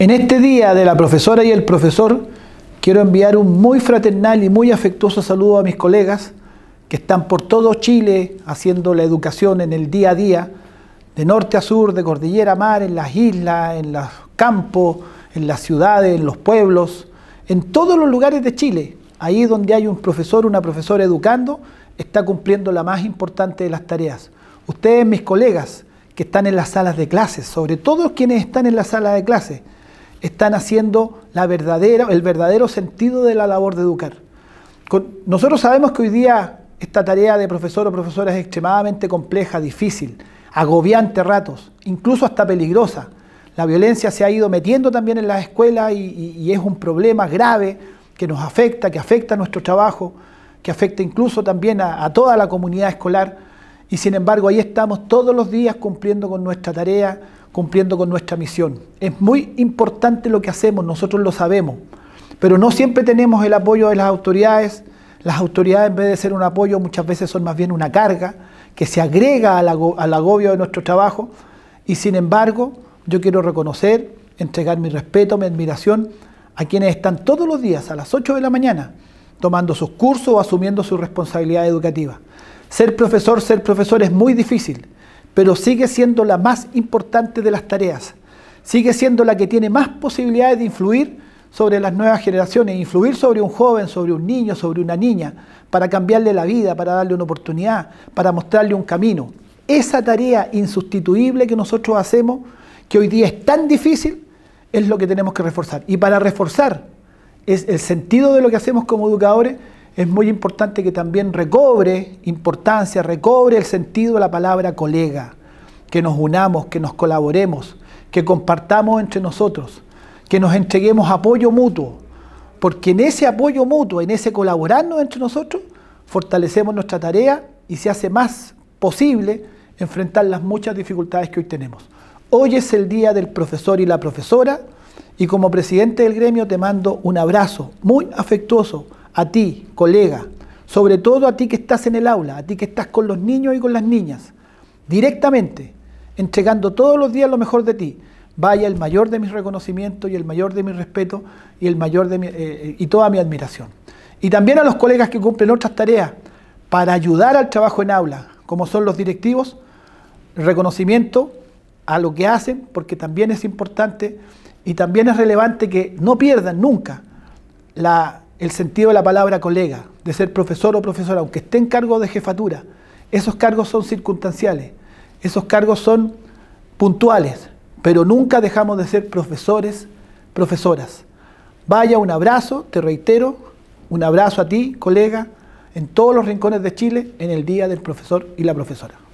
En este día de la profesora y el profesor, quiero enviar un muy fraternal y muy afectuoso saludo a mis colegas que están por todo Chile haciendo la educación en el día a día, de norte a sur, de cordillera a mar, en las islas, en los campos, en las ciudades, en los pueblos, en todos los lugares de Chile. Ahí donde hay un profesor, una profesora educando, está cumpliendo la más importante de las tareas. Ustedes, mis colegas, que están en las salas de clases, sobre todo quienes están en las salas de clases, están haciendo la el verdadero sentido de la labor de educar. nosotros sabemos que hoy día esta tarea de profesor o profesora es extremadamente compleja, difícil, agobiante ratos, incluso hasta peligrosa. La violencia se ha ido metiendo también en las escuelas y, es un problema grave que nos afecta, que afecta a nuestro trabajo, que afecta incluso también a, a toda la comunidad escolar. Y sin embargo, ahí estamos todos los días cumpliendo con nuestra tarea, cumpliendo con nuestra misión. Es muy importante lo que hacemos, nosotros lo sabemos, pero no siempre tenemos el apoyo de las autoridades. Las autoridades en vez de ser un apoyo muchas veces son más bien una carga que se agrega al, agobio de nuestro trabajo y sin embargo yo quiero reconocer, entregar mi respeto, mi admiración a quienes están todos los días a las 8 de la mañana tomando sus cursos o asumiendo su responsabilidad educativa. Ser profesor, ser profesor es muy difícil pero sigue siendo la más importante de las tareas. Sigue siendo la que tiene más posibilidades de influir sobre las nuevas generaciones, influir sobre un joven, sobre un niño, sobre una niña, para cambiarle la vida, para darle una oportunidad, para mostrarle un camino. Esa tarea insustituible que nosotros hacemos, que hoy día es tan difícil, es lo que tenemos que reforzar. Y para reforzar es el sentido de lo que hacemos como educadores, es muy importante que también recobre importancia, recobre el sentido de la palabra colega, que nos unamos, que nos colaboremos, que compartamos entre nosotros, que nos entreguemos apoyo mutuo, porque en ese apoyo mutuo, en ese colaborarnos entre nosotros, fortalecemos nuestra tarea y se hace más posible enfrentar las muchas dificultades que hoy tenemos. Hoy es el día del profesor y la profesora y como presidente del gremio te mando un abrazo muy afectuoso a ti, colega, sobre todo a ti que estás en el aula, a ti que estás con los niños y con las niñas, directamente, entregando todos los días lo mejor de ti. Vaya el mayor de mis reconocimientos y el mayor de mi respeto y el mayor de eh, eh, y toda mi admiración. Y también a los colegas que cumplen otras tareas para ayudar al trabajo en aula, como son los directivos, reconocimiento a lo que hacen, porque también es importante y también es relevante que no pierdan nunca la el sentido de la palabra colega, de ser profesor o profesora, aunque esté en cargo de jefatura, esos cargos son circunstanciales, esos cargos son puntuales, pero nunca dejamos de ser profesores, profesoras. Vaya, un abrazo, te reitero, un abrazo a ti, colega, en todos los rincones de Chile, en el Día del Profesor y la Profesora.